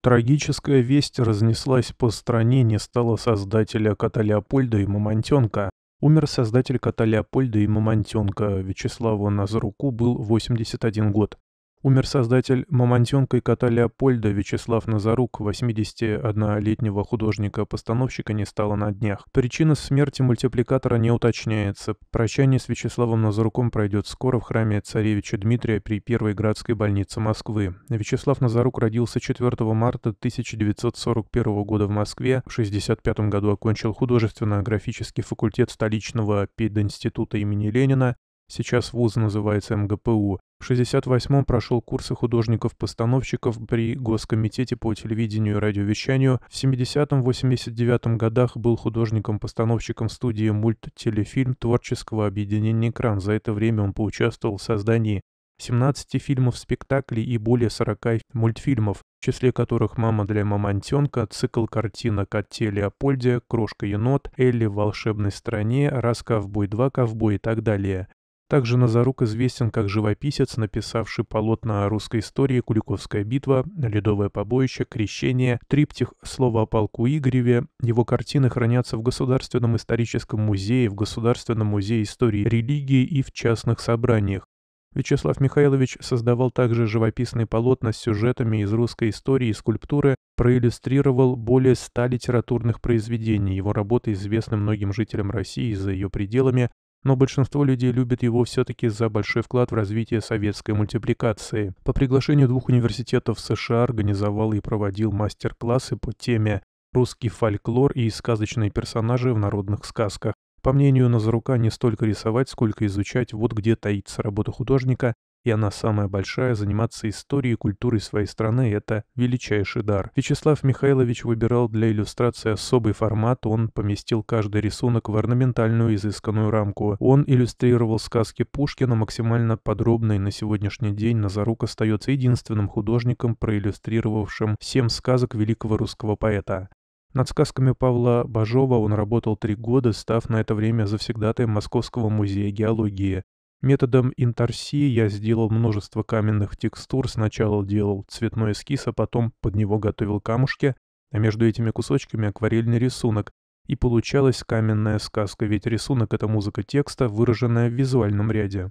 Трагическая весть разнеслась по стране, не стало создателя кота Леопольда и Мамонтенка. Умер создатель кота Леопольда и Мамонтенка. Вячеславу Назаруку был 81 год. Умер создатель «Мамонтенка» и кота Леопольда Вячеслав Назарук, 81-летнего художника-постановщика, не стало на днях. Причина смерти мультипликатора не уточняется. Прощание с Вячеславом Назаруком пройдет скоро в храме царевича Дмитрия при Первой Градской больнице Москвы. Вячеслав Назарук родился 4 марта 1941 года в Москве. В 1965 году окончил художественно-графический факультет столичного пединститута имени Ленина. Сейчас вуз называется МГПУ. В 68-м прошел курсы художников-постановщиков при Госкомитете по телевидению и радиовещанию. В 70-89 годах был художником-постановщиком студии мульт-телефильм творческого объединения «Экран». За это время он поучаствовал в создании 17 фильмов спектаклей и более 40 мультфильмов, в числе которых «Мама для мамонтенка», цикл картинок от Леопольдия, «Крошка енот», «Элли в волшебной стране», «Раз ковбой, два ковбой» и так далее. Также Назарук известен как живописец, написавший полотна о русской истории «Куликовская битва», «Ледовое побоище», «Крещение», «Триптих», «Слово о полку Игореве». Его картины хранятся в Государственном историческом музее, в Государственном музее истории религии и в частных собраниях. Вячеслав Михайлович создавал также живописные полотна с сюжетами из русской истории и скульптуры, проиллюстрировал более ста литературных произведений. Его работы известны многим жителям России и за ее пределами, но большинство людей любит его все-таки за большой вклад в развитие советской мультипликации. По приглашению двух университетов США организовал и проводил мастер-классы по теме «Русский фольклор и сказочные персонажи в народных сказках». По мнению Назарука, не столько рисовать, сколько изучать, вот где таится работа художника, и она самая большая, заниматься историей и культурой своей страны – это величайший дар. Вячеслав Михайлович выбирал для иллюстрации особый формат, он поместил каждый рисунок в орнаментальную изысканную рамку. Он иллюстрировал сказки Пушкина максимально подробно и на сегодняшний день Назарук остается единственным художником, проиллюстрировавшим семь сказок великого русского поэта. Над сказками Павла Бажова он работал три года, став на это время завсегдатаем Московского музея геологии. Методом инторсии я сделал множество каменных текстур, сначала делал цветной эскиз, а потом под него готовил камушки, а между этими кусочками акварельный рисунок, и получалась каменная сказка, ведь рисунок — это музыка текста, выраженная в визуальном ряде.